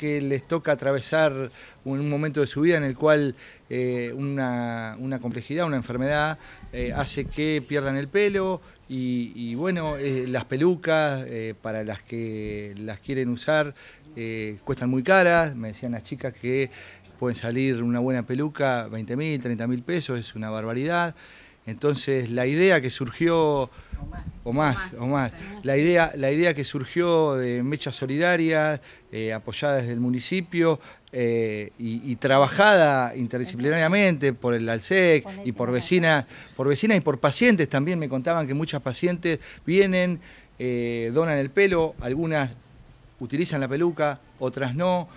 que les toca atravesar un, momento de su vida en el cual eh, una, complejidad, una enfermedad, eh, hace que pierdan el pelo y, bueno, eh, las pelucas para las que las quieren usar cuestan muy caras, me decían las chicas que pueden salir una buena peluca 20 mil, 30 mil pesos, es una barbaridad. Entonces, la idea que surgió, o más, o más, la, idea, la idea que surgió de Mecha Solidaria, eh, apoyada desde el municipio eh, y, trabajada interdisciplinariamente por el ALSEC y por vecinas, por y por pacientes también, me contaban que muchas pacientes vienen, eh, donan el pelo, algunas utilizan la peluca, otras no.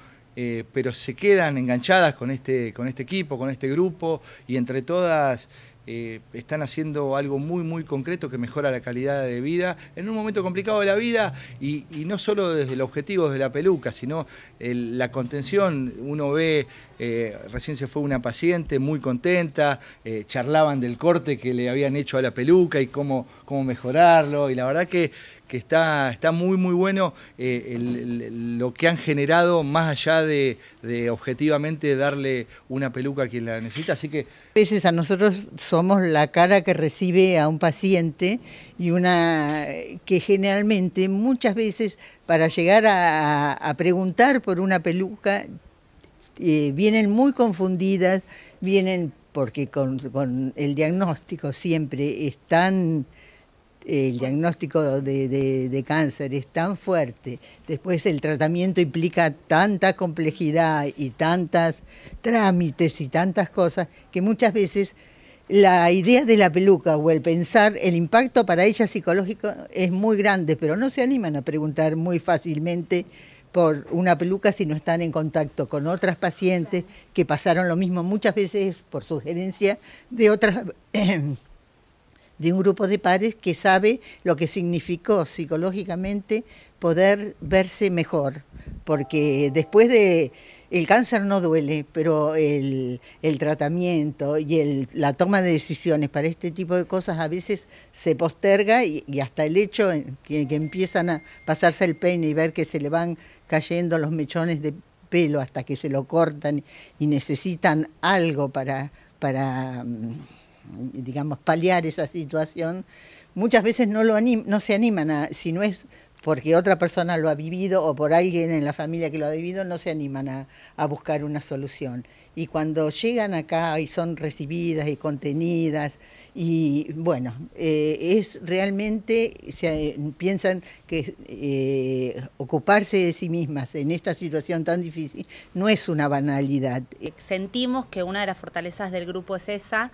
pero se quedan enganchadas con este, con este equipo, con este grupo, y entre todas eh, están haciendo algo muy, muy concreto que mejora la calidad de vida en un momento complicado de la vida y, no solo desde el objetivo de la peluca, sino la contención. Uno ve, eh, recién se fue una paciente muy contenta, eh, charlaban del corte que le habían hecho a la peluca y cómo, cómo mejorarlo y la verdad que, que está, está muy, muy bueno eh, lo que han generado más allá de, objetivamente darle una peluca a quien la necesita. Así que. a nosotros somos la cara que recibe a un paciente y una que generalmente, muchas veces, para llegar a, preguntar por una peluca, eh, vienen muy confundidas, vienen porque con el diagnóstico siempre están el diagnóstico de, cáncer es tan fuerte, después el tratamiento implica tanta complejidad y tantas trámites y tantas cosas que muchas veces la idea de la peluca o el pensar, el impacto para ella psicológico es muy grande, pero no se animan a preguntar muy fácilmente por una peluca si no están en contacto con otras pacientes que pasaron lo mismo muchas veces por sugerencia de otras... de un grupo de pares que sabe lo que significó psicológicamente poder verse mejor, porque después de el cáncer no duele, pero el, tratamiento y el, la toma de decisiones para este tipo de cosas a veces se posterga y, hasta el hecho que, que, empiezan a pasarse el peine y ver que se le van cayendo los mechones de pelo hasta que se lo cortan y necesitan algo para, para mm, digamos, paliar esa situación, muchas veces no, lo no se animan a, si no es porque otra persona lo ha vivido o por alguien en la familia que lo ha vivido, no se animan a, buscar una solución. Y cuando llegan acá y son recibidas y contenidas, y bueno, eh, es realmente, se, piensan que eh, ocuparse de sí mismas en esta situación tan difícil no es una banalidad. Sentimos que una de las fortalezas del grupo es esa,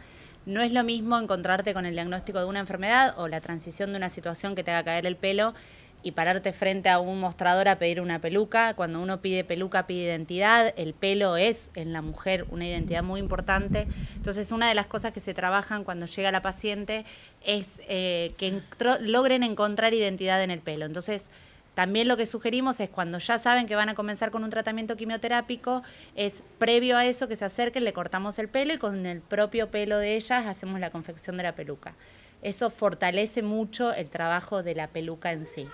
no es lo mismo encontrarte con el diagnóstico de una enfermedad o la transición de una situación que te haga caer el pelo y pararte frente a un mostrador a pedir una peluca. Cuando uno pide peluca, pide identidad. El pelo es en la mujer una identidad muy importante. Entonces, una de las cosas que se trabajan cuando llega la paciente es eh, que logren encontrar identidad en el pelo. Entonces, también lo que sugerimos es cuando ya saben que van a comenzar con un tratamiento quimioterápico, es previo a eso que se acerquen, le cortamos el pelo y con el propio pelo de ellas hacemos la confección de la peluca. Eso fortalece mucho el trabajo de la peluca en sí.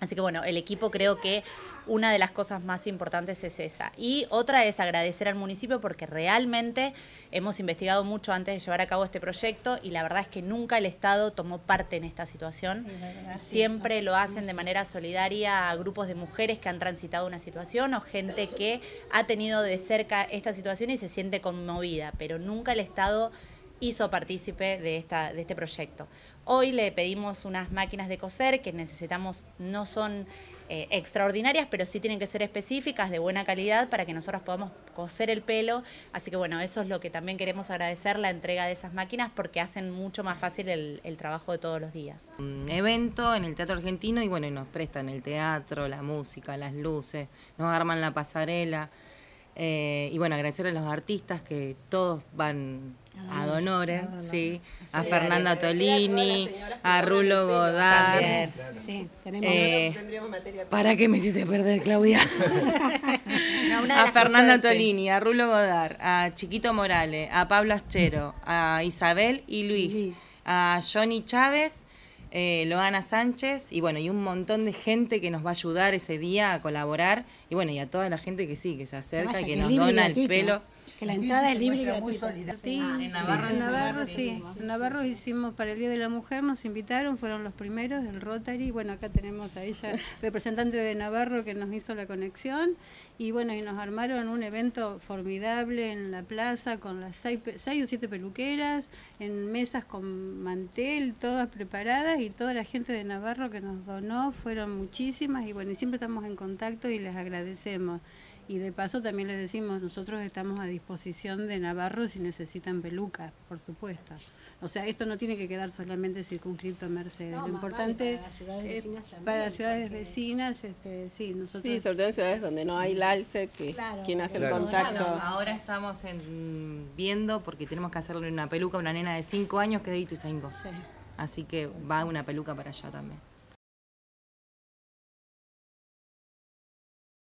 Así que bueno, el equipo creo que una de las cosas más importantes es esa. Y otra es agradecer al municipio porque realmente hemos investigado mucho antes de llevar a cabo este proyecto y la verdad es que nunca el Estado tomó parte en esta situación. Siempre lo hacen de manera solidaria a grupos de mujeres que han transitado una situación o gente que ha tenido de cerca esta situación y se siente conmovida, pero nunca el Estado hizo partícipe de, este proyecto. Hoy le pedimos unas máquinas de coser que necesitamos, no son eh, extraordinarias, pero sí tienen que ser específicas, de buena calidad, para que nosotros podamos coser el pelo. Así que bueno, eso es lo que también queremos agradecer, la entrega de esas máquinas, porque hacen mucho más fácil el, trabajo de todos los días. Un evento en el Teatro Argentino y bueno, nos prestan el teatro, la música, las luces, nos arman la pasarela. Eh, y bueno, agradecer a los artistas que todos van a Donores, sí, a Fernanda Tolini, a Rulo Godard. Eh, ¿Para qué me hiciste perder, Claudia? a Fernanda Tolini, a Rulo Godard, a Chiquito Morales, a Pablo Aschero, a Isabel y Luis, a Johnny Chávez. Eh, Loana Sánchez y bueno, y un montón de gente que nos va a ayudar ese día a colaborar y bueno, y a toda la gente que sí, que se acerca, que nos dona el pelo. Que la entrada es libre y gratuita. solidaria. en Navarro, sí. En Navarro, hicimos para el Día de la Mujer, nos invitaron, fueron los primeros del Rotary. Bueno, acá tenemos a ella, representante de Navarro, que nos hizo la conexión. Y bueno, y nos armaron un evento formidable en la plaza con las seis, o siete peluqueras, en mesas con mantel, todas preparadas y toda la gente de Navarro que nos donó, fueron muchísimas y bueno, y siempre estamos en contacto y les agradecemos. Y de paso también les decimos, nosotros estamos a disposición posición de Navarro si necesitan pelucas, por supuesto. O sea, esto no tiene que quedar solamente circunscrito a Mercedes. Lo importante para las ciudades vecinas, este, sí, nosotros... Sí, sobre todo en ciudades donde no hay la ALCE, que quien hace el contacto. ahora estamos viendo, porque tenemos que hacerle una peluca a una nena de 5 años que es de cinco. Sí. Así que va una peluca para allá también.